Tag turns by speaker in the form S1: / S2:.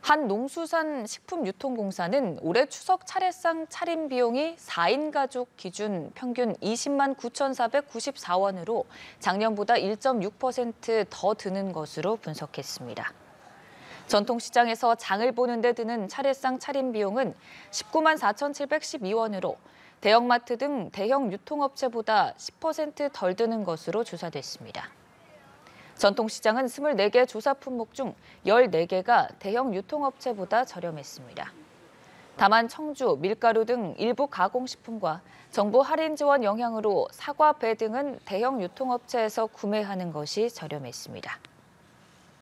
S1: 한 농수산 식품유통공사는 올해 추석 차례상 차림 비용이 4인 가족 기준 평균 20만 9,494원으로 작년보다 1.6%더 드는 것으로 분석했습니다. 전통시장에서 장을 보는 데 드는 차례상 차림 비용은 19만 4,712원으로 대형마트 등 대형 유통업체보다 10%덜 드는 것으로 조사됐습니다. 전통시장은 24개 조사 품목 중 14개가 대형 유통업체보다 저렴했습니다. 다만 청주, 밀가루 등 일부 가공식품과 정부 할인 지원 영향으로 사과, 배 등은 대형 유통업체에서 구매하는 것이 저렴했습니다.